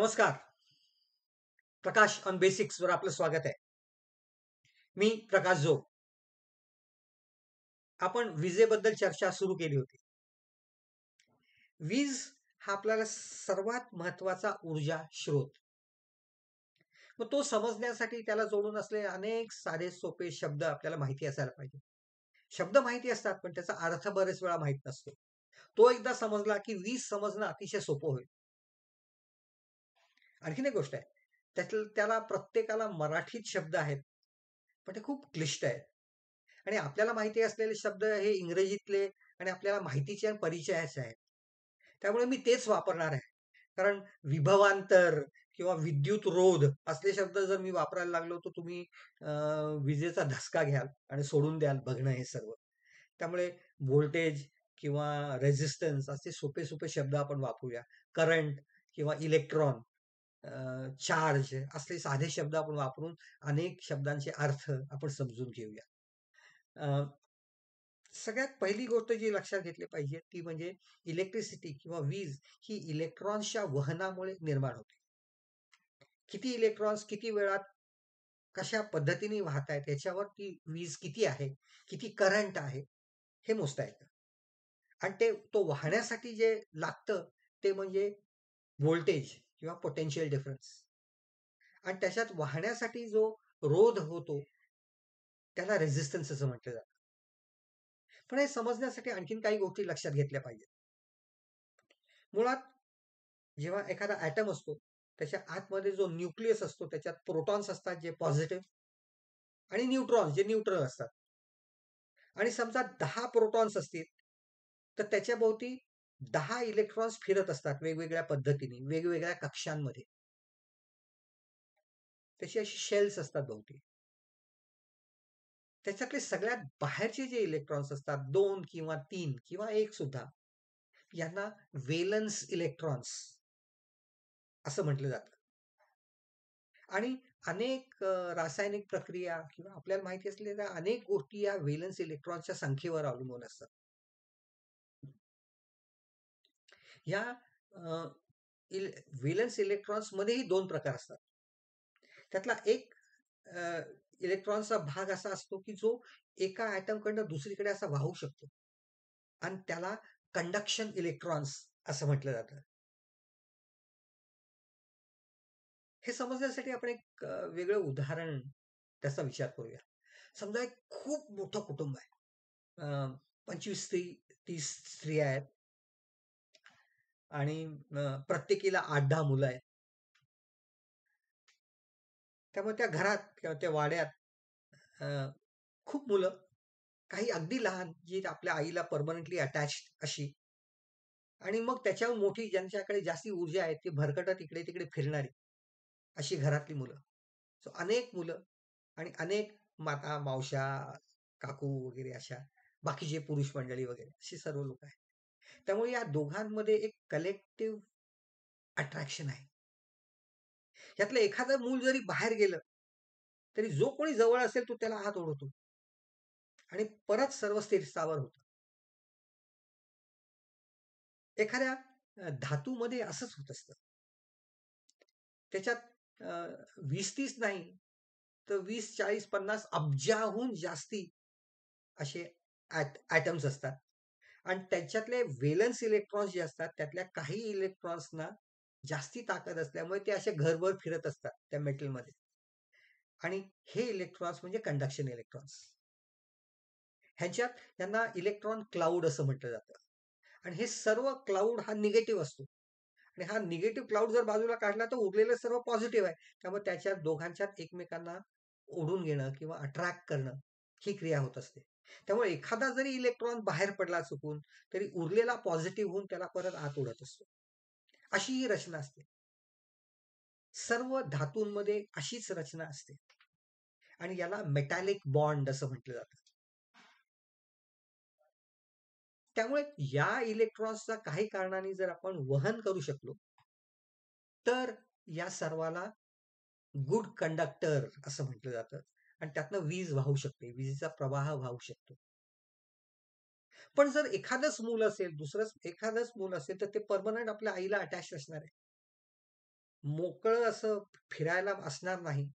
नमस्कार प्रकाश on basics वर आपलं स्वागत आहे मी प्रकाश जो आपण विजेबद्दल चर्चा सुरू केली होती वीज हा आपल्याला सर्वात महत्वाचा ऊर्जा स्रोत मग तो समजण्यासाठी त्याला जोडून असलेले अनेक साधे सोपे शब्द आपल्याला माहिती असायला पाहिजे शब्द माहिती असतात पण त्याचा अर्थ बरेच वेळा माहीत नसतो तो एकदा समजला की वीज समजणं अतिशय सोपं होईल आणखीन एक गोष्ट आहे त्यात त्याला प्रत्येकाला मराठीत शब्द आहेत पण ते खूप क्लिष्ट आहेत आणि आपल्याला माहिती असलेले शब्द हे इंग्रजीतले आणि आपल्याला माहितीचे आणि परिचयाचे आहेत त्यामुळे मी तेच वापरणार आहे कारण विभवांतर किंवा विद्युत रोध असले शब्द जर मी वापरायला लागलो तर तुम्ही विजेचा धसका घ्याल आणि सोडून द्याल बघणं हे सर्व त्यामुळे व्होल्टेज किंवा रेझिस्टन्स असे सोपे सोपे शब्द आपण वापरूया करंट किंवा इलेक्ट्रॉन चार्ज असले साधे शब्द आपण वापरून अनेक शब्दांचे अर्थ आपण समजून घेऊया सगळ्यात पहिली गोष्ट जी लक्षात घेतली पाहिजे ती म्हणजे इलेक्ट्रिसिटी किंवा वीज ही इलेक्ट्रॉन्सच्या वहनामुळे निर्माण होते किती इलेक्ट्रॉन्स किती वेळात कशा पद्धतीने वाहत आहेत याच्यावर ती वीज किती आहे किती करंट आहे हे मोजता येतं आणि ते तो वाहण्यासाठी जे लागतं ते म्हणजे व्होल्टेज किंवा पोटेन्शियल डिफरन्स आणि त्याच्यात वाहण्यासाठी जो रोध होतो त्याला रेझिस्टन्स असं म्हटलं जातं पण हे समजण्यासाठी आणखीन काही गोष्टी लक्षात घेतल्या पाहिजेत मुळात जेव्हा एखादा ऍटम असतो त्याच्या आतमध्ये जो न्यूक्लियस असतो त्याच्यात प्रोटॉन्स असतात जे पॉझिटिव्ह आणि न्यूट्रॉन्स जे न्यूट्रल असतात आणि समजा दहा प्रोटॉन्स असतील तर त्याच्या भोवती दहा इलेक्ट्रॉन्स फिरत असतात वेगवेगळ्या पद्धतीने वेगवेगळ्या कक्षांमध्ये त्याची अशी शेल्स असतात बहुतेक त्याच्यातले सगळ्यात बाहेरचे जे इलेक्ट्रॉन्स असतात दोन किंवा तीन किंवा एक सुद्धा यांना वेलन्स इलेक्ट्रॉन्स असं म्हटलं जात आणि अनेक रासायनिक प्रक्रिया किंवा आपल्याला माहिती असलेल्या अनेक गोष्टी या वेलन्स इलेक्ट्रॉनच्या संख्येवर अवलंबून असतात या इल, व्हिलन्स इलेक्ट्रॉन्समध्येही दोन प्रकार असतात त्यातला एक इलेक्ट्रॉन्सचा भाग असा असतो की जो एका आयटमकडनं दुसरीकडे असा वाहू शकतो आणि त्याला कंडक्शन इलेक्ट्रॉन्स असं म्हटलं जातं हे समजण्यासाठी आपण एक वेगळं उदाहरण त्याचा विचार करूया समजा एक खूप मोठं कुटुंब आहे पंचवीस स्त्री तीस स्त्रिया आहेत आणि प्रत्येकीला आठ दहा मुलं आहेत त्यामुळे त्या घरात किंवा त्या वाड्यात खूप मुलं काही अगदी लहान जी आपल्या आईला परमनंटली अटॅच अशी आणि मग त्याच्यावर मोठी ज्यांच्याकडे जास्ती ऊर्जा आहे ती भरकटत इकडे तिकडे फिरणारी अशी घरातली मुलं सो अनेक मुलं आणि अनेक माता मावशा काकू वगैरे अशा बाकीचे पुरुष मंडळी वगैरे अशी सर्व लोक आहेत त्यामुळे या दोघांमध्ये एक कलेक्टिव्ह अट्रॅक्शन आहे यातलं एखादं मूल जरी बाहेर गेलं तरी जो कोणी जवळ असेल तो त्याला हात ओढतो आणि परत सर्व स्थिरस्थावर होत एखाद्या धातूमध्ये असंच होत असत त्याच्यात वीस तीस नाही तर वीस चाळीस पन्नास अब्जाहून जास्ती असे आयटम्स असतात आणि त्याच्यातले वेलन्स इलेक्ट्रॉन्स जे असतात त्यातल्या काही इलेक्ट्रॉन्सना जास्ती ताकद असल्यामुळे ते असे घरभर फिरत असतात त्या मेटलमध्ये आणि हे इलेक्ट्रॉन्स म्हणजे कंडक्शन इलेक्ट्रॉन्स ह्यांच्यात त्यांना इलेक्ट्रॉन क्लाउड असं म्हटलं जातं आणि हे सर्व क्लाउड हा निगेटिव्ह असतो आणि हा निगेटिव्ह क्लाउड जर बाजूला काढला तर उरलेलं सर्व पॉझिटिव्ह आहे त्यामुळे त्याच्या दोघांच्यात एकमेकांना ओढून घेणं किंवा अट्रॅक्ट करणं ही क्रिया होत असते त्यामुळे एखादा जरी इलेक्ट्रॉन बाहेर पडला चुकून तरी उरलेला पॉझिटिव्ह होऊन त्याला परत आत उडत असतो अशी ही रचना असते सर्व धातूंमध्ये अशीच रचना असते आणि याला मेटॅलिक बॉन्ड असं म्हटलं जात त्यामुळे या इलेक्ट्रॉन्सचा काही कारणाने जर आपण वहन करू शकलो तर या सर्वाला गुड कंडक्टर असं म्हटलं जातं आणि त्यातनं वीज वाहू शकते विजेचा प्रवाह वाहू शकतो पण जर एखादच मूल असेल दुसरंच एखादच मूल असेल तर ते परमनंट आपल्या आईला अटॅच असणार आहे मोकळ असं फिरायला असणार नाही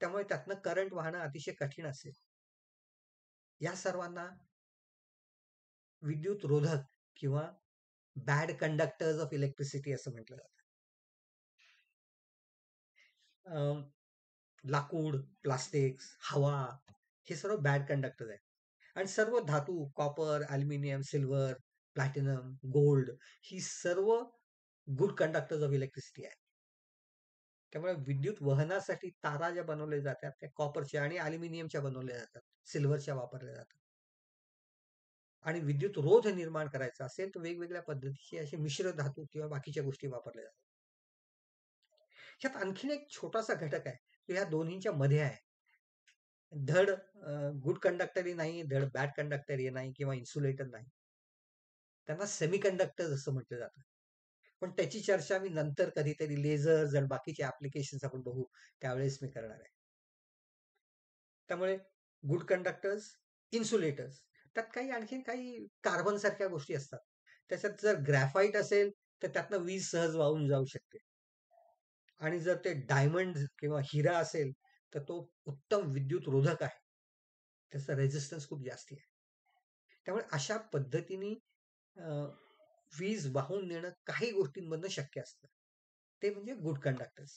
त्यामुळे त्यातनं करंट वाहणं अतिशय कठीण असेल या सर्वांना विद्युत रोधक किंवा बॅड कंडक्टर्स ऑफ इलेक्ट्रिसिटी असं म्हटलं जात लाकूड प्लास्टिक हवा हे सर्व बॅड कंडक्टर आहेत आणि सर्व धातू copper aluminium silver platinum gold ही सर्व गुड कंडक्टर्स ऑफ इलेक्ट्रिसिटी आहे त्यामुळे विद्युत वहनासाठी तारा ज्या बनवल्या जातात त्या कॉपरच्या आणि अल्युमिनियमच्या बनवल्या जातात सिल्वरच्या वापरल्या जातात आणि विद्युत रोध निर्माण करायचा असेल तर वेगवेगळ्या पद्धतीचे असे मिश्र धातू किंवा बाकीच्या गोष्टी वापरल्या जातात ह्यात आणखीन एक छोटासा घटक आहे तो या दोन्हीच्या मध्ये आहे धड गुड कंडक्टरही नाही धड बॅड कंडक्टरही नाही किंवा इन्सुलेटर नाही त्यांना सेमी कंडक्टर असं म्हटलं जातं पण त्याची चर्चा मी नंतर कधीतरी लेझर्स आणि बाकीचे ऍप्लिकेशन्स आपण बघू त्यावेळेस मी करणार आहे त्यामुळे गुड कंडक्टर्स इन्सुलेटर्स त्यात काही आणखीन काही कार्बन सारख्या गोष्टी असतात त्याच्यात जर ग्रॅफाईट असेल तर त्यातनं वीज सहज वाहून जाऊ शकते आणि जर ते डायमंड किंवा हिरा असेल तर तो उत्तम विद्युत रोधक आहे त्याचा रेजिस्टन्स खूप जास्ती आहे त्यामुळे अशा पद्धतीने वीज वाहून नेणं काही गोष्टींमधनं शक्य असतं ते म्हणजे गुड कंडक्टर्स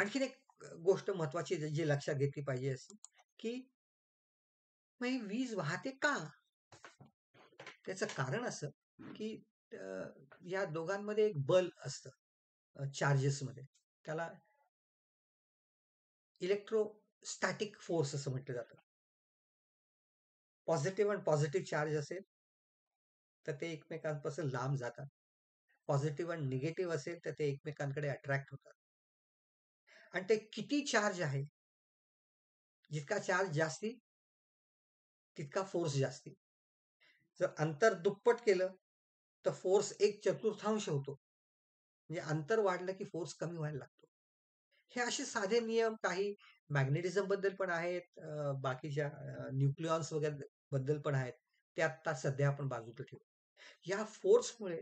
आणखीन एक गोष्ट महत्वाची जी लक्षात घेतली पाहिजे अशी की वीज वाहते का त्याचं कारण असं की या दोघांमध्ये एक बल चार्जेस चार्जेसमध्ये त्याला इलेक्ट्रोस्टॅटिक फोर्स असं म्हटलं जातं पॉझिटिव्ह आणि पॉझिटिव्ह चार्ज असेल तर ते एकमेकांपासून लांब जातात पॉझिटिव्ह आणि निगेटिव्ह असेल तर ते एकमेकांकडे अट्रॅक्ट होतात आणि ते किती चार्ज आहे जितका चार्ज जास्ती तितका फोर्स जास्ती जर अंतर दुप्पट केलं तर फोर्स एक चतुर्थांश होतो म्हणजे अंतर वाढलं की फोर्स कमी व्हायला लागतो हे असे साधे नियम काही मॅग्नेटिझम बद्दल पण आहेत बाकीच्या न्यूक्लियॉन्स वगैरे बद्दल पण आहेत ते आता सध्या आपण बाजूला ठेवू या फोर्समुळे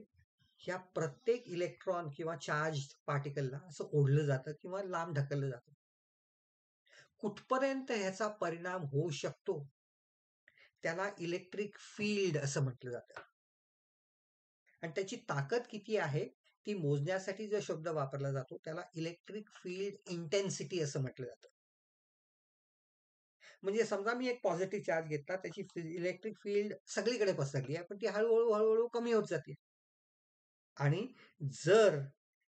या प्रत्येक इलेक्ट्रॉन किंवा चार्ज पार्टिकलला असं ओढलं जातं किंवा लांब ढकललं जातं कुठपर्यंत ह्याचा परिणाम होऊ शकतो त्याला इलेक्ट्रिक फील्ड असं म्हटलं जातं आणि त्याची ताकद किती आहे ती मोजण्यासाठी जो शब्द वापरला जातो त्याला इलेक्ट्रिक फील्ड इंटेन्सिटी असं म्हटलं जातं म्हणजे समजा मी एक पॉझिटिव्ह चार्ज घेतला त्याची इलेक्ट्रिक फील्ड सगळीकडे पसरली आहे पण ती हळूहळू हळूहळू कमी होत जाते आणि जर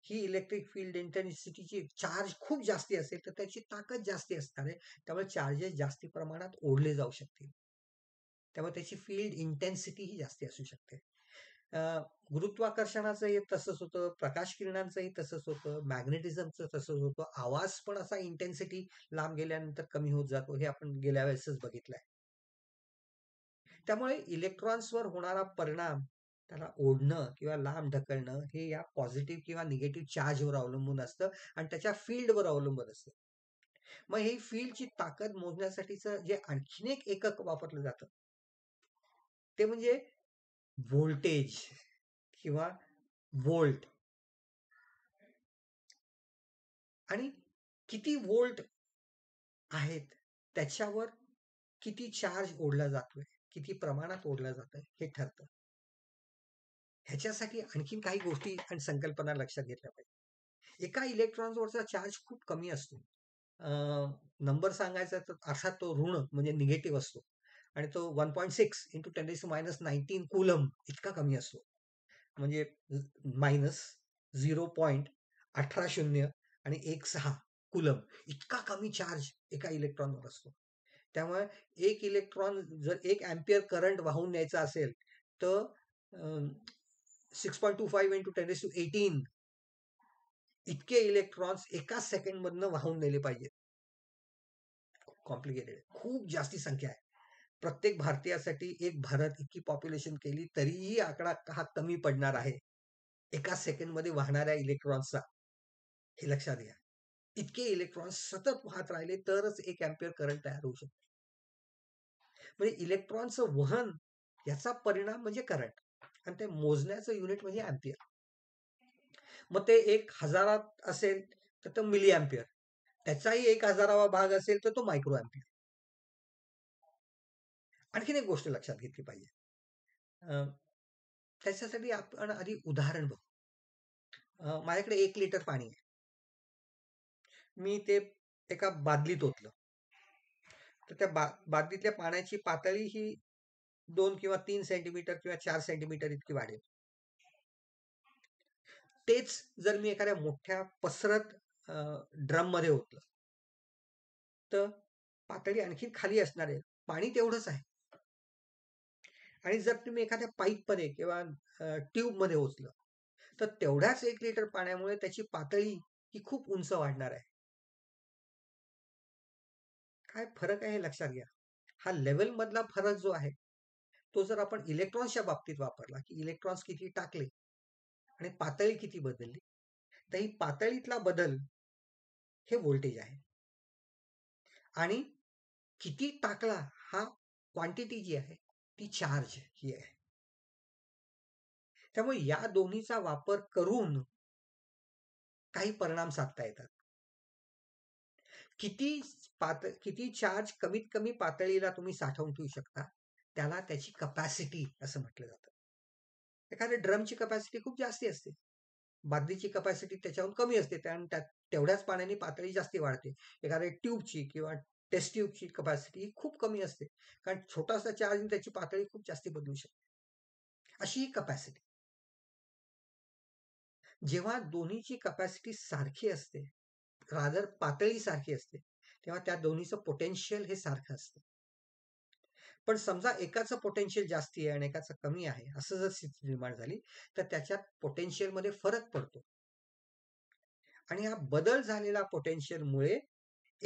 ही इलेक्ट्रिक फील्ड इंटेन्सिटीची चार्ज खूप जास्ती असेल तर त्याची ताकद जास्ती असणार आहे त्यामुळे चार्जेस जास्ती प्रमाणात ओढले जाऊ शकतील त्यामुळे त्याची फील्ड इंटेन्सिटी ही जास्ती असू शकते गुरुत्वाकर्षणाचंही तसंच होतं प्रकाश किरणांचंही तसंच होतं मॅग्नेटिझमचं तसंच होतं आवाज पण असा इंटेन्सिटी लांब गेल्यानंतर कमी होत जातो हे आपण गेल्या वेळेसच बघितलंय त्यामुळे इलेक्ट्रॉन्सवर होणारा परिणाम त्याला ओढणं किंवा लांब ढकलणं हे या पॉझिटिव्ह किंवा निगेटिव्ह चार्जवर अवलंबून असतं आणि त्याच्या फील्डवर अवलंबून असतं मग हे फील्डची ताकद मोजण्यासाठीचं जे आणखीन एक एकक वापरलं जातं ते म्हणजे व्होल्टेज किंवा वोल्ट आणि किती वोल्ट आहेत त्याच्यावर किती चार्ज ओढला जातोय किती प्रमाणात ओढला जातोय हे ठरतं ह्याच्यासाठी आणखीन काही गोष्टी आणि संकल्पना लक्षात घेतल्या पाहिजे एका इलेक्ट्रॉन्सवरचा चार्ज खूप कमी असतो नंबर सांगायचा तर अर्थात तो ऋण म्हणजे निगेटिव्ह असतो आणि तो one point six into ten to minus nineteen coulomb इतका कमी असतो म्हणजे मायनस झिरो पॉईंट अठरा शून्य आणि एक सहा कुलम इतका कमी चार्ज एका इलेक्ट्रॉनवर असतो त्यामुळे एक इलेक्ट्रॉन जर एक अँपियर करंट वाहून न्यायचा असेल तर six point two five into ten to eighteen इतके इलेक्ट्रॉन्स एका सेकंडमधनं वाहून नेले पाहिजेत कॉम्प्लिकेटेड खूप जास्ती संख्या आहे प्रत्येक भारतीयासाठी एक भारत इतकी पॉप्युलेशन केली तरीही आकडा हा कमी पडणार आहे एका सेकंडमध्ये वाहणाऱ्या इलेक्ट्रॉन्सचा हे लक्षात घ्या इतके इलेक्ट्रॉन सतत वाहत राहिले तरच एक अँपिअर करंट तयार होऊ शकतो म्हणजे इलेक्ट्रॉनचं वहन याचा परिणाम म्हणजे करंट आणि ते मोजण्याचं युनिट म्हणजे अँपियर मग ते एक हजारात असेल तर तो मिली अँपियर त्याचाही एक हजारावा भाग असेल तर तो मायक्रो अँपियर आणखीन एक गोष्ट लक्षात घेतली पाहिजे त्याच्यासाठी आपण आधी उदाहरण बघू माझ्याकडे एक लिटर पाणी आहे मी ते एका बादलीत ओतलं तर त्या बा बादलीतल्या पाण्याची पातळी ही दोन किंवा तीन सेंटीमीटर किंवा चार सेंटीमीटर इतकी वाढेल तेच जर मी एखाद्या मोठ्या पसरत ड्रम मध्ये ओतलं तर पातळी आणखी खाली असणार आहे पाणी तेवढंच आहे आणि जर तुम्ही एखाद्या पाईपमध्ये किंवा ट्यूबमध्ये ओचलं तर तेवढ्याच एक लिटर पाण्यामुळे त्याची पातळी ही खूप उंच वाढणार आहे काय फरक आहे हे लक्षात घ्या हा लेवल मधला फरक जो आहे तो जर आपण इलेक्ट्रॉन्सच्या बाबतीत वापरला की इलेक्ट्रॉन्स किती टाकले आणि पातळी किती बदलली तर ही पातळीतला बदल हे व्होल्टेज आहे आणि किती टाकला हा क्वांटिटी जी आहे ती चार्ज ही आहे त्यामुळे या दोन्हीचा वापर करून काही परिणाम साधता येतात किती पात किती चार्ज कमीत कमी पातळीला तुम्ही साठवून ठेवू शकता त्याला त्याची कपॅसिटी असं म्हटलं जातं एखाद्या ड्रमची कपॅसिटी खूप जास्ती असते बादलीची कपॅसिटी त्याच्याहून कमी असते त्यामुळे तेवढ्याच पाण्याने पातळी जास्ती वाढते एखाद्या ट्यूबची किंवा टेस्टिवची कपॅसिटी खूप कमी असते कारण छोटासा चार्ज त्याची पातळी खूप जास्ती बदलू शकते अशी ही कपॅसिटी जेव्हा दोन्हीची कपॅसिटी सारखी असते रादर पातळी सारखी असते तेव्हा त्या दोन्हीचं पोटेन्शियल हे सारखं असतं पण समजा एकाचं पोटेन्शियल जास्ती आहे आणि एकाचं कमी आहे असं जर स्थिती निर्माण झाली तर त्याच्यात पोटेन्शियल मध्ये फरक पडतो आणि हा बदल झालेला पोटेन्शियलमुळे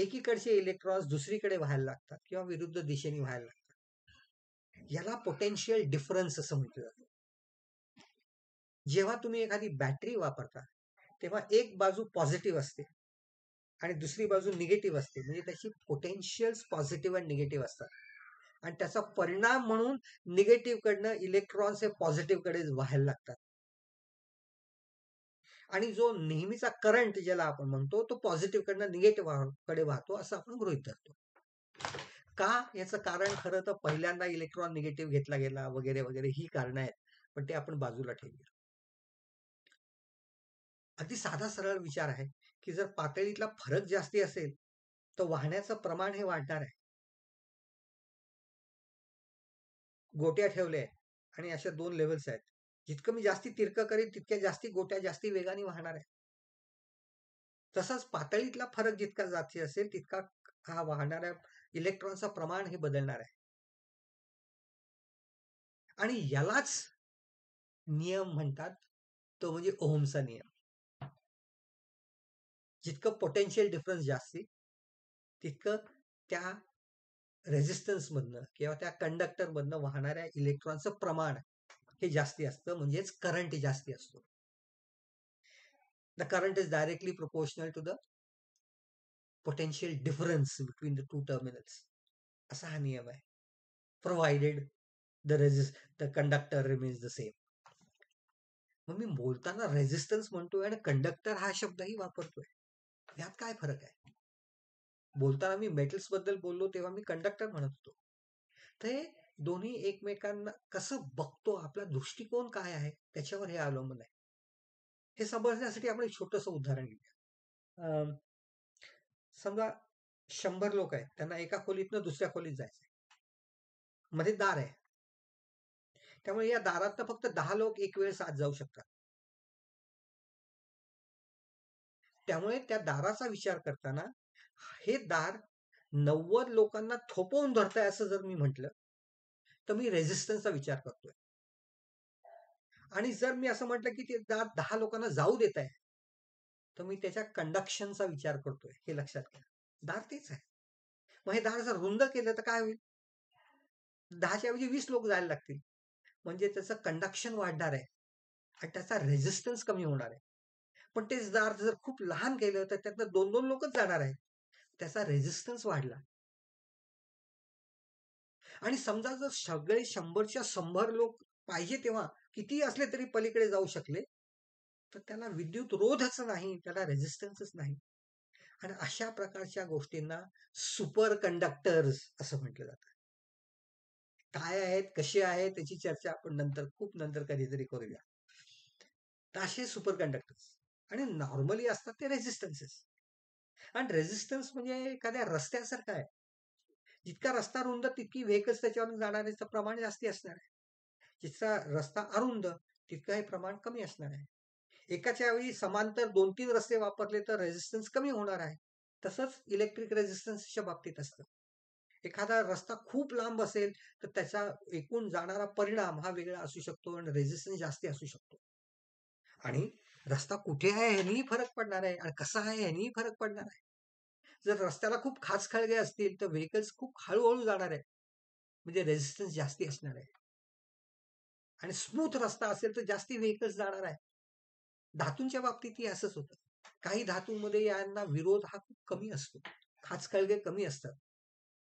एकीकडचे इलेक्ट्रॉन्स दुसरीकडे व्हायला लागतात किंवा विरुद्ध दिशेने व्हायला लागतात याला पोटेन्शियल डिफरन्स असं म्हटलं जातं जेव्हा तुम्ही एखादी बॅटरी वापरता तेव्हा एक बाजू पॉझिटिव्ह असते आणि दुसरी बाजू निगेटिव्ह असते म्हणजे त्याची पोटेन्शियल्स पॉझिटिव्ह आणि निगेटिव्ह असतात आणि त्याचा परिणाम म्हणून निगेटिव्ह कडनं इलेक्ट्रॉन्स हे पॉझिटिव्ह कडे व्हायला लागतात आणि जो नेहमीचा करंट ज्याला आपण म्हणतो तो पॉझिटिव्ह कडनं निगेटिव्ह कडे वाहतो असं आपण गृहित धरतो का याचं कारण खरं तर पहिल्यांदा इलेक्ट्रॉन निगेटिव्ह घेतला गेला वगैरे वगैरे ही कारणं आहेत पण ते आपण बाजूला ठेवूया अगदी साधा सरळ विचार आहे की जर पातळीतला फरक जास्ती असेल तर वाहण्याचं प्रमाण हे वाढणार आहे गोट्या ठेवल्या आणि अशा दोन लेवल्स आहेत जितकं मी जास्ती तिरकं करेन तितक्या जास्ती गोट्या जास्ती वेगाने वाहणार आहे तसंच पातळीतला फरक जितका जास्ती असेल तितका हा वाहणाऱ्या इलेक्ट्रॉनचं प्रमाण हे बदलणार आहे आणि यालाच नियम म्हणतात तो म्हणजे ओहमचा नियम जितकं पोटेन्शियल डिफरन्स जास्ती तितकं त्या रेजिस्टन्समधनं किंवा त्या कंडक्टर वाहणाऱ्या इलेक्ट्रॉनचं प्रमाण हे जास्ती असतं म्हणजेच करंट जास्ती असतो the current is directly proportional to the potential difference between the two terminals असा हा नियम आहे provided the resist the conductor remains the same मग मी बोलताना रेजिस्टन्स म्हणतोय आणि कंडक्टर हा शब्दही वापरतोय यात काय फरक आहे बोलताना मी मेटल्स बद्दल बोललो तेव्हा मी कंडक्टर म्हणत होतो तर हे दोन्ही एकमेकांना कसं बघतो आपला दृष्टिकोन काय आहे त्याच्यावर हे अवलंबून आहे हे समजण्यासाठी आपण एक छोटस उदाहरण घेऊया समजा शंभर लोक आहेत त्यांना एका खोलीतनं दुसऱ्या खोलीत जायचंय मध्ये दार आहे त्यामुळे या दारात फक्त दहा लोक एक वेळ साथ जाऊ शकतात त्यामुळे त्या दाराचा विचार करताना हे दार नव्वद लोकांना थोपवून धरताय असं जर मी म्हटलं तर मी रेझिस्टन्सचा विचार करतोय आणि जर मी असं म्हटलं की ते दहा लोकांना जाऊ देत आहे तर मी त्याच्या कंडक्शनचा विचार करतोय हे लक्षात घ्या दार तेच आहे मग हे दार जर रुंद केलं तर काय होईल दहाच्या ऐवजी वीस लोक जायला लागतील म्हणजे त्याचं कंडक्शन वाढणार आहे आणि त्याचा रेझिस्टन्स कमी होणार आहे पण तेच दार जर खूप लहान केलं तर त्यातनं दोन दोन लोकच जाणार आहेत त्याचा रेझिस्टन्स वाढला आणि समजा जर सगळे शंभरच्या शंभर लोक पाहिजे तेव्हा किती असले तरी पलीकडे जाऊ शकले तर त्याला विद्युत रोधच नाही त्याला रेझिस्टन्सच नाही आणि अशा प्रकारच्या गोष्टींना सुपर कंडक्टर्स असं म्हटलं जातं काय आहेत कसे आहेत त्याची चर्चा आपण नंतर खूप नंतर कधीतरी करूया तसे सुपर कंडक्टर्स आणि नॉर्मली असतात ते रेझिस्टन्सेस आणि रेझिस्टन्स म्हणजे एखाद्या रस्त्यासारखा आहे जितका रस्ता रुंद तितकी व्हेकल्स त्याच्यावर जाणारेचं प्रमाण जास्ती असणार आहे जितका रस्ता अरुंद तितकं हे प्रमाण कमी असणार आहे एकाच्या वेळी समांतर दोन तीन रस्ते वापरले तर रेझिस्टन्स कमी होणार आहे तसंच इलेक्ट्रिक रेझिस्टन्सच्या बाबतीत असतं एखादा रस्ता खूप लांब असेल तर त्याचा एकूण जाणारा परिणाम हा वेगळा असू शकतो आणि रेझिस्टन्स जास्ती असू शकतो आणि रस्ता कुठे आहे ह्यानीही फरक पडणार आहे आणि कसा आहे ह्यानीही फरक पडणार आहे जर रस्त्याला खूप खास खळगे असतील तर व्हेकल्स खूप हळूहळू जाणार आहे म्हणजे रेझिस्टन्स जास्ती असणार आहे आणि स्मूथ रस्ता असेल तर जास्ती व्हेकल्स जाणार आहे धातूंच्या बाबतीतही असंच होतं काही धातूंमध्ये यांना विरोध हा खूप कमी असतो खास खळगे कमी असतात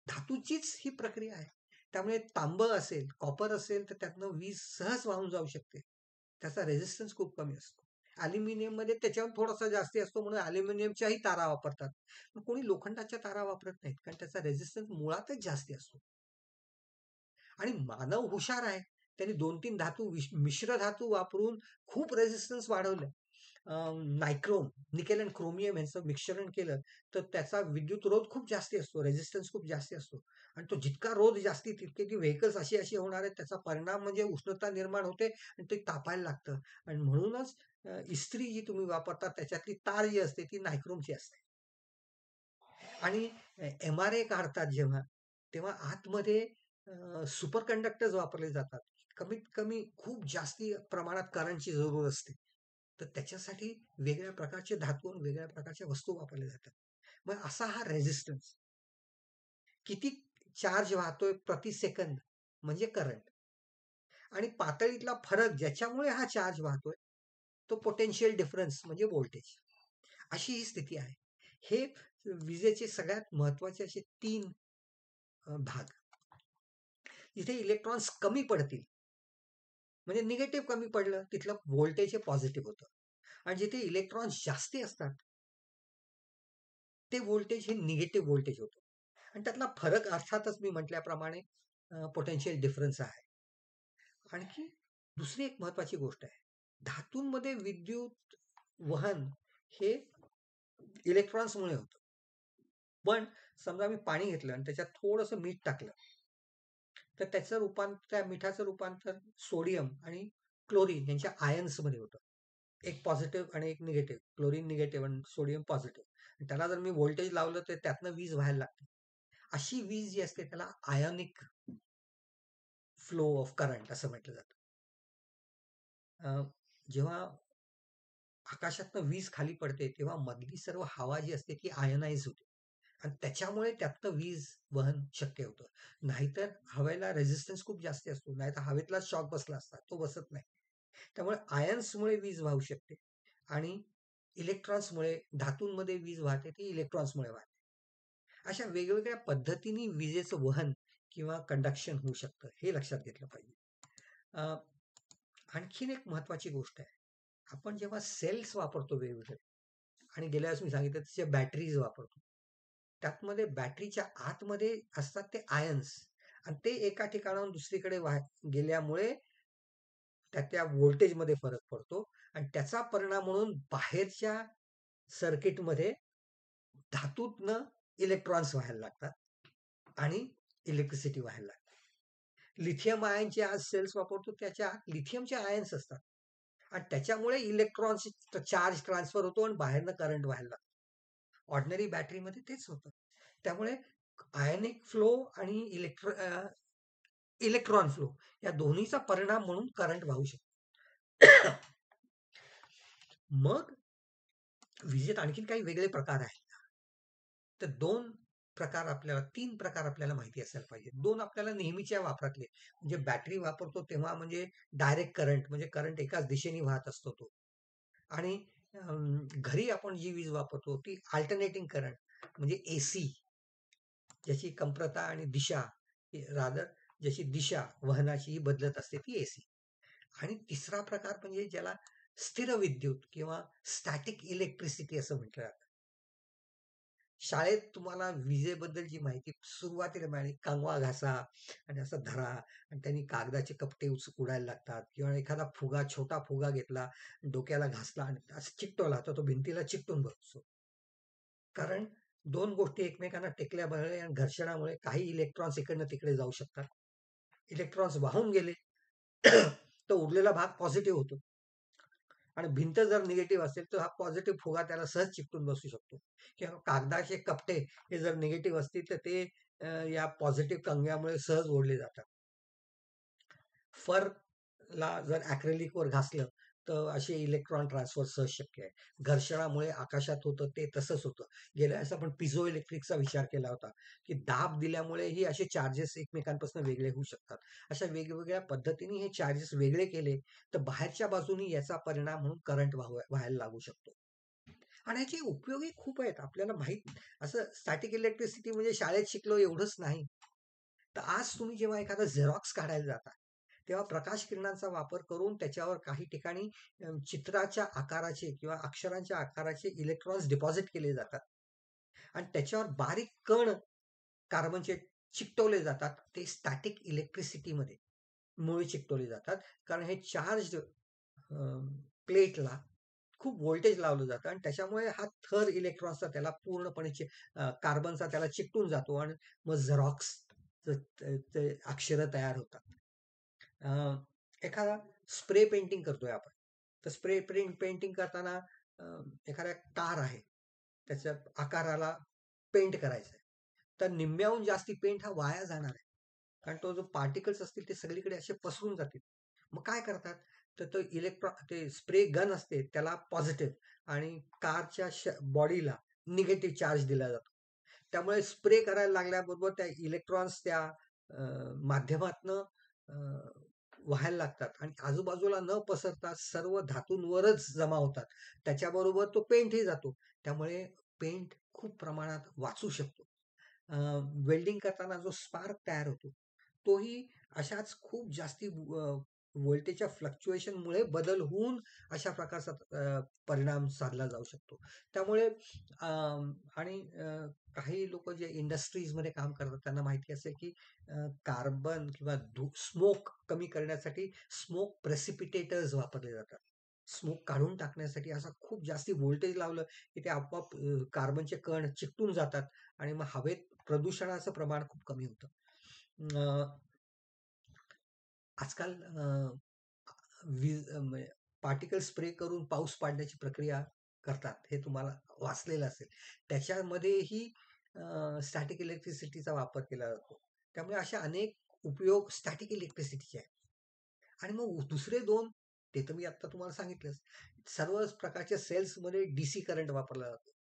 धातूचीच ही प्रक्रिया आहे त्यामुळे तांब असेल कॉपर असेल तर त्यातनं वीज सहज वाहून जाऊ शकते त्याचा रेझिस्टन्स खूप कमी असतो अॅल्युमिनियम मध्ये त्याच्यावर थोडासा जास्ती असतो म्हणून अल्युमिनियमच्याही तारा वापरतात कोणी लोखंडाच्या तारा वापरत नाहीत कारण त्याचा रेझिस्टन्स मुळातच जास्ती असतो आणि मानव हुशार आहे त्यांनी दोन तीन धातू मिश्र धातू वापरून खूप रेझिस्टन्स वाढवलं नायक्रोम निकेल अँड क्रोमियम यांचं मिक्सरण केलं तर त्याचा विद्युत रोध खूप जास्ती असतो रेझिस्टन्स खूप जास्ती असतो आणि तो जितका रोध जास्ती तितके की व्हेकल्स अशी अशी होणार आहेत त्याचा परिणाम म्हणजे उष्णता निर्माण होते आणि ते तापायला लागतं आणि म्हणूनच इस्त्री जी तुम्ही वापरता त्याच्यातली तार जी असते ती नायक्रोमची असते आणि एम आर ए काढतात जेव्हा तेव्हा आतमध्ये सुपर कंडक्टर्स वापरले जातात कमीत कमी खूप जास्ती प्रमाणात करंटची जरूर असते तर त्याच्यासाठी वेगळ्या प्रकारचे धातू वेगळ्या प्रकारच्या वस्तू वापरल्या जातात मग असा हा रेझिस्टन्स किती चार्ज वाहतोय प्रति सेकंद म्हणजे करंट आणि पातळीतला फरक ज्याच्यामुळे हा चार्ज वाहतोय तो पोटेन्शियल डिफरन्स म्हणजे व्होल्टेज अशी ही स्थिती आहे हे विजेचे सगळ्यात महत्वाचे असे तीन भाग जिथे इलेक्ट्रॉन्स कमी पडतील म्हणजे निगेटिव्ह कमी पडलं तिथलं व्होल्टेज हे पॉझिटिव्ह होतं आणि जिथे इलेक्ट्रॉन्स जास्ती असतात ते व्होल्टेज हे निगेटिव्ह व्होल्टेज होतं आणि त्यातला फरक अर्थातच मी म्हटल्याप्रमाणे पोटेन्शियल डिफरन्स आहे आणखी दुसरी एक महत्वाची गोष्ट आहे धातूंमध्ये विद्युत वहन हे इलेक्ट्रॉन्समुळे होतं पण समजा मी पाणी घेतलं आणि त्याच्यात थोडस मीठ टाकलं तर त्याचं रूपांतर त्या मिठाचं रूपांतर सोडियम आणि क्लोरीन यांच्या आयन्स मध्ये होतं एक पॉझिटिव्ह आणि एक निगेटिव्ह क्लोरीन निगेटिव्ह आणि सोडियम पॉझिटिव्ह त्याला जर मी व्होल्टेज लावलं तर त्यातनं वीज व्हायला लागते अशी वीज जी असते त्याला आयनिक फ्लो ऑफ करंट असं म्हटलं जातं जेव्हा आकाशातनं वीज खाली पडते तेव्हा मधली सर्व हवा जी असते ती आयनाइज होते आणि त्याच्यामुळे त्यातनं वीज वहन शक्य होतं नाहीतर हवेला रेझिस्टन्स खूप जास्त असतो नाहीतर हवेतला शॉक बसला असता तो बसत नाही त्यामुळे आयन्समुळे वीज वाहू शकते आणि इलेक्ट्रॉन्समुळे धातूंमध्ये वीज वाहते ती इलेक्ट्रॉन्समुळे वाहते अशा वेगवेगळ्या पद्धतीने विजेचं वहन किंवा कंडक्शन होऊ शकतं हे लक्षात घेतलं पाहिजे आणखीन एक महत्वाची गोष्ट आहे आपण जेव्हा सेल्स वापरतो वेगवेगळे आणि गेल्या वेळेस मी सांगितलं तसे बॅटरीज वापरतो त्यातमध्ये बॅटरीच्या आतमध्ये असतात ते आयन्स आणि ते एका ठिकाणाहून दुसरीकडे वा गेल्यामुळे त्या व्होल्टेजमध्ये फरक पडतो आणि त्याचा परिणाम म्हणून बाहेरच्या सर्किटमध्ये धातूतनं इलेक्ट्रॉन्स व्हायला लागतात आणि इलेक्ट्रिसिटी व्हायला लागतात लिथियम आयनचे आज सेल्स वापरतो त्याच्या लिथियमचे आयन्स असतात आणि त्याच्यामुळे इलेक्ट्रॉन्स चार्ज ट्रान्सफर होतो आणि बाहेरनं करंट व्हायला लागतो ऑर्डनरी बॅटरीमध्ये तेच होतं त्यामुळे आयनिक फ्लो आणि इलेक्ट्र इलेक्ट्रॉन फ्लो या दोन्हीचा परिणाम म्हणून करंट वाहू शकतो मग विजेत आणखीन काही वेगळे प्रकार आहेत तर दोन प्रकार आपल्याला तीन प्रकार आपल्याला माहिती असायला पाहिजे दोन आपल्याला नेहमीच्या वापरातले म्हणजे बॅटरी वापरतो तेव्हा म्हणजे डायरेक्ट करंट म्हणजे करंट एकाच दिशेने वाहत असतो तो आणि घरी आपण जी वीज वापरतो ती अल्टरनेटिंग करंट म्हणजे एसी ज्याची कंप्रता आणि दिशा रादर ज्याची दिशा वहनाची ही बदलत असते ती एसी आणि तिसरा प्रकार म्हणजे ज्याला स्थिर विद्युत किंवा स्टॅटिक इलेक्ट्रिसिटी असं म्हटलं जातं शाळेत तुम्हाला विजेबद्दलची माहिती सुरुवातीला मिळाली कांगवा घासा आणि असं धरा आणि त्यांनी कागदाचे कपटे उच उडायला लागतात किंवा एखादा फुगा छोटा फुगा घेतला डोक्याला घासला आणि असं चिकटवला तर तो भिंतीला चिकटून बसतो कारण दोन गोष्टी एकमेकांना टेकल्यामुळे आणि घर्षणामुळे काही इलेक्ट्रॉन्स इकडनं तिकडे जाऊ शकतात इलेक्ट्रॉन्स वाहून गेले तर उरलेला भाग पॉझिटिव्ह होतो आणि भिंत जर निगेटिव्ह असेल तर हा पॉझिटिव्ह फुगा त्याला सहज चिकटून बसू शकतो किंवा कागदाचे कपटे हे जर निगेटिव्ह असतील तर ते या पॉझिटिव्ह कंग्यामुळे सहज ओढले जातात फर ला जर वर घासलं तर असे इलेक्ट्रॉन ट्रान्सफर सहज शक्य आहे घर्षणामुळे आकाशात होतं ते तसंच होतं गेल्या वेळेस आपण पिझो इलेक्ट्रिकचा विचार केला होता की दाब दिल्यामुळे ही असे चार्जेस एकमेकांपासून वेगळे होऊ शकतात अशा वेगवेगळ्या पद्धतीने हे चार्जेस वेगळे केले तर बाहेरच्या बाजूने याचा परिणाम म्हणून करंट व्हायला लागू शकतो आणि याचे उपयोगही खूप आहेत आपल्याला माहीत असं स्टॅटिक इलेक्ट्रिसिटी म्हणजे शाळेत शिकलो एवढंच नाही तर आज तुम्ही जेव्हा एखादा झेरॉक्स काढायला जाता तेव्हा प्रकाश किरणांचा वापर करून त्याच्यावर काही ठिकाणी चित्राच्या आकाराचे किंवा अक्षरांच्या आकाराचे इलेक्ट्रॉन्स डिपॉझिट केले जातात आणि त्याच्यावर बारीक कण कार्बनचे चिकटवले जातात ते स्टॅटिक इलेक्ट्रिसिटीमध्ये मुळे चिकटवले जातात कारण हे चार्ज प्लेटला खूप वोल्टेज लावलं जातं आणि त्याच्यामुळे हा थर इलेक्ट्रॉन्सचा त्याला पूर्णपणे कार्बनचा त्याला चिकटून जातो आणि मग झेरॉक्स अक्षरं तयार होतात एखादा स्प्रे पेंटिंग करतोय आपण तर स्प्रे पेंटिंग पेंटिंग करताना एखाद्या कार आहे त्याच्या आकाराला पेंट करायचं आहे तर निम्म्याहून जास्ती पेंट हा वाया जाणार आहे कारण तो जो पार्टिकल्स असतील ते सगळीकडे असे पसरून जातील मग काय करतात तर तो इलेक्ट्रॉ ते स्प्रे गन असते त्याला पॉझिटिव्ह आणि कारच्या बॉडीला निगेटिव्ह चार्ज दिला जातो त्यामुळे स्प्रे करायला लागल्याबरोबर त्या इलेक्ट्रॉन्स त्या माध्यमातनं व्हायला लागतात आणि आजूबाजूला न पसरता सर्व धातूंवरच जमा होतात त्याच्याबरोबर तो पेंटही जातो त्यामुळे पेंट खूप प्रमाणात वाचू शकतो वेल्डिंग करताना जो स्पार्क तयार होतो तोही अशाच खूप जास्ती व्होल्टेजच्या फ्लक्च्युएशनमुळे बदल होऊन अशा प्रकारचा परिणाम साधला जाऊ शकतो त्यामुळे आणि काही लोक जे इंडस्ट्रीजमध्ये काम करतात त्यांना माहिती असेल की कार्बन किंवा स्मोक कमी करण्यासाठी स्मोक प्रेसिपिटेटर्स वापरले जातात स्मोक काढून टाकण्यासाठी असा खूप जास्ती व्होल्टेज लावलं की ते आपोआप कार्बनचे कण चिकटून जातात आणि मग हवेत प्रदूषणाचं प्रमाण खूप कमी होतं आजकाल वीज म्हणजे पार्टिकल स्प्रे करून पाऊस पाडण्याची प्रक्रिया करतात हे तुम्हाला वाचलेलं असेल त्याच्यामध्येही स्टॅटिक इलेक्ट्रिसिटीचा वापर केला जातो त्यामुळे अशा अनेक उपयोग स्टॅटिक इलेक्ट्रिसिटीचे आहेत आणि मग दुसरे दोन ते तर मी आत्ता तुम्हाला सांगितलंच सर्व प्रकारच्या सेल्समध्ये डी सी करंट वापरला जातो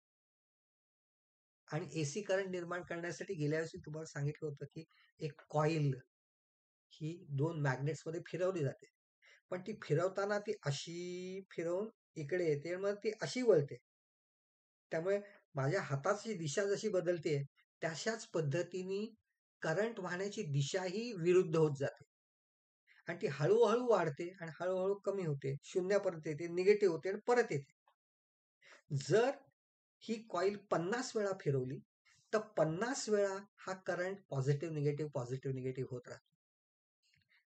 आणि ए सी करंट निर्माण करण्यासाठी गेल्या वर्षी तुम्हाला सांगितलं होतं की एक कॉईल ही दोन मॅग्नेट्स मध्ये फिरवली जाते पण ती फिरवताना ती अशी फिरवून इकडे येते मग ती अशी वळते त्यामुळे माझ्या हाताची दिशा जशी बदलते तशाच पद्धतीने करंट वाहण्याची दिशा ही विरुद्ध होत जाते आणि ती हळूहळू वाढते आणि हळूहळू कमी होते शून्यापर्यंत येते निगेटिव्ह होते आणि परत येते जर ही कॉईल पन्नास वेळा फिरवली तर पन्नास वेळा हा current positive negative positive negative होत राहतो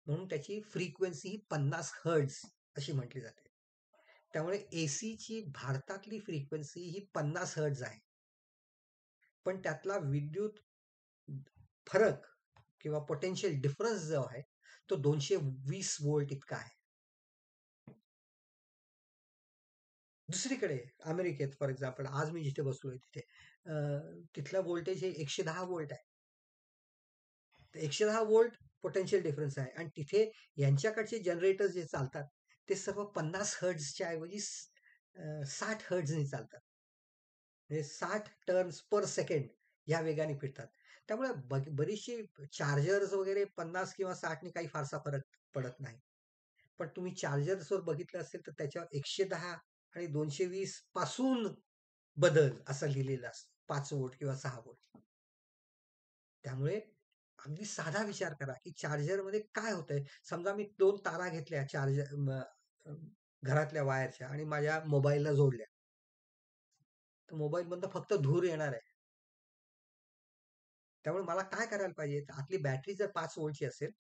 म्हणून त्याची फ्रिक्वेन्सी ही पन्नास हर्ड्स अशी म्हटली जाते त्यामुळे ए सीची भारतातली फ्रिक्वेन्सी ही पन्नास हर्ड्स आहे पण त्यातला विद्युत फरक किंवा पोटेन्शियल डिफरन्स जो आहे तो दोनशे वीस वोल्ट इतका आहे दुसरीकडे अमेरिकेत फॉर एक्झाम्पल आज मी जिथे बसलो आहे तिथे तिथला व्होल्टेज हे एकशे दहा वोल्ट आहे एकशे दहा वोल्ट पोटेन्शियल डिफरन्स आहे आणि तिथे यांच्याकडचे जनरेटर जे चालतात ते सर्व पन्नास हर्ड्सच्या ऐवजी साठ हर्ड्सने चालतात म्हणजे साठ टर्न्स पर सेकंड या वेगाने फिरतात त्यामुळे ब बरीचशी चार्जर्स वगैरे पन्नास किंवा साठने काही फारसा फरक पडत नाही पण तुम्ही चार्जर्सवर बघितलं असेल तर त्याच्यावर एकशे दहा आणि दोनशे वीस पासून बदल असं लिहिलेलं असतं पाच वोट किंवा सहा वोट त्यामुळे अगदी साधा विचार करा की चार्जर मध्ये काय आहे समजा मी दोन तारा घेतल्या चार्जर घरातल्या वायरच्या आणि माझ्या मोबाईलला जोडल्या तर मोबाईल मधन फक्त धूर येणार आहे त्यामुळे मला काय करायला पाहिजे आपली बॅटरी जर पाच वोल्टची असेल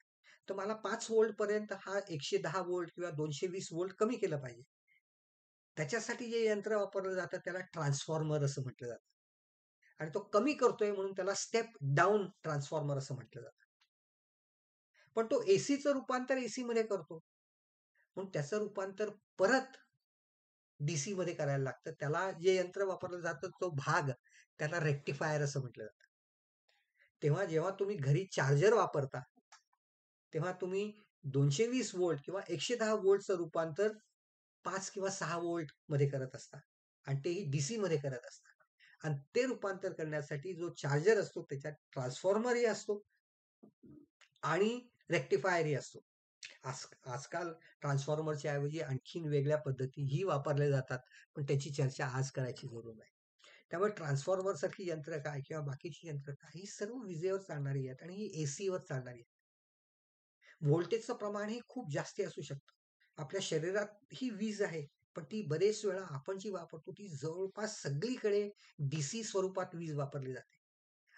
तर मला पाच वोल्ट पर्यंत हा एकशे दहा वोल्ट किंवा दोनशे वीस वोल्ट कमी केला पाहिजे त्याच्यासाठी जे यंत्र वापरलं जातं त्याला ट्रान्सफॉर्मर असं म्हटलं जातं आणि तो कमी करतोय म्हणून त्याला स्टेप डाऊन ट्रान्सफॉर्मर असं म्हटलं जातं पण तो एसीचं रूपांतर एसी मध्ये करतो म्हणून त्याचं रूपांतर परत डीसी मध्ये करायला लागतं त्याला जे यंत्र वापरलं जातं तो भाग त्याला रेक्टिफायर असं म्हटलं जातं तेव्हा जेव्हा तुम्ही घरी चार्जर वापरता तेव्हा तुम्ही दोनशे वीस वोल्ट किंवा एकशे दहा वोल्टचं रूपांतर पाच किंवा सहा वोल्ट मध्ये करत असता आणि तेही डीसी मध्ये करत असता आणि ते रूपांतर करण्यासाठी जो चार्जर असतो त्याच्यात ट्रान्सफॉर्मरही असतो आणि रेक्टिफायरही असतो आज आजकाल ट्रान्सफॉर्मरच्या ऐवजी आणखीन वेगळ्या पद्धतीही वापरल्या जातात पण त्याची चर्चा आज करायची जरूर नाही त्यामुळे ट्रान्सफॉर्मर सारखी यंत्र काय किंवा बाकीची यंत्र काय ही सर्व विजेवर चालणारी आहेत आणि ही एसीवर चालणारी आहेत व्होल्टेजचं प्रमाण हे खूप जास्ती असू शकतं आपल्या शरीरात ही वीज आहे पण ती बरेच वेळा आपण जी वापरतो ती जवळपास सगळीकडे डीसी स्वरूपात वीज वापरली जाते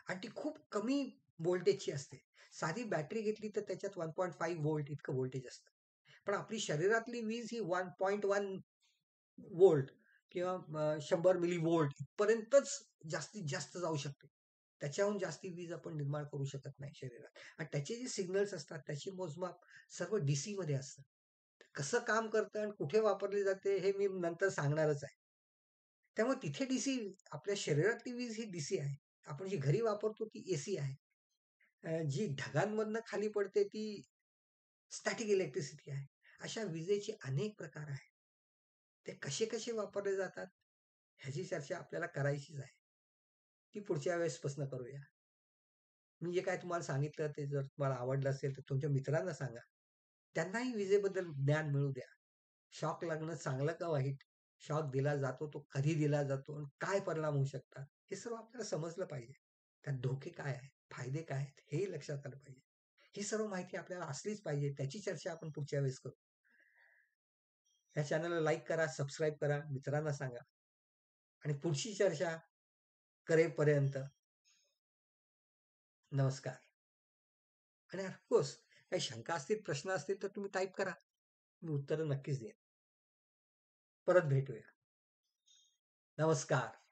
आणि ती खूप कमी व्होल्टेजची असते साधी बॅटरी घेतली तर त्याच्यात वन पॉईंट फाईव्ह व्होल्ट इतकं व्होल्टेज असतं पण आपली शरीरातली वीज ही वन पॉईंट वन वोल्ट किंवा शंभर मिली वोल्ट इथपर्यंतच जास्तीत जास्त जाऊ शकते त्याच्याहून जास्ती वीज आपण निर्माण करू शकत नाही शरीरात आणि त्याचे जे सिग्नल्स असतात त्याची मोजमाप सर्व डीसी मध्ये असतात कसं काम करतं आणि कुठे वापरली जाते हे मी नंतर सांगणारच आहे त्यामुळे तिथे डीसी आपल्या शरीरातली वीज ही डीसी आहे आपण जी घरी वापरतो ती एसी आहे जी ढगांमधनं खाली पडते ती स्टॅटिक इलेक्ट्रिसिटी आहे अशा विजेचे अनेक प्रकार आहेत ते कसे कसे वापरले जातात ह्याची चर्चा आपल्याला करायचीच आहे ती पुढच्या वेळेसपासून करूया मी जे काय तुम्हाला सांगितलं ते जर तुम्हाला आवडलं असेल तर तुमच्या मित्रांना सांगा त्यांनाही विजेबद्दल ज्ञान मिळू द्या शॉक लागणं चांगलं का वाईट शॉक दिला जातो तो कधी दिला जातो आणि काय परिणाम होऊ शकतात हे सर्व आपल्याला समजलं पाहिजे त्यात धोके काय आहेत फायदे काय आहेत हे लक्षात आलं पाहिजे ही सर्व माहिती आपल्याला असलीच पाहिजे त्याची चर्चा आपण पुढच्या वेळेस करू या चॅनलला लाईक करा सबस्क्राईब करा मित्रांना सांगा आणि पुढची चर्चा करेपर्यंत नमस्कार आणि ऑफकोर्स काही शंका असतील प्रश्न असतील तर तुम्ही टाईप करा मी उत्तर नक्कीच देईन परत भेटूया नमस्कार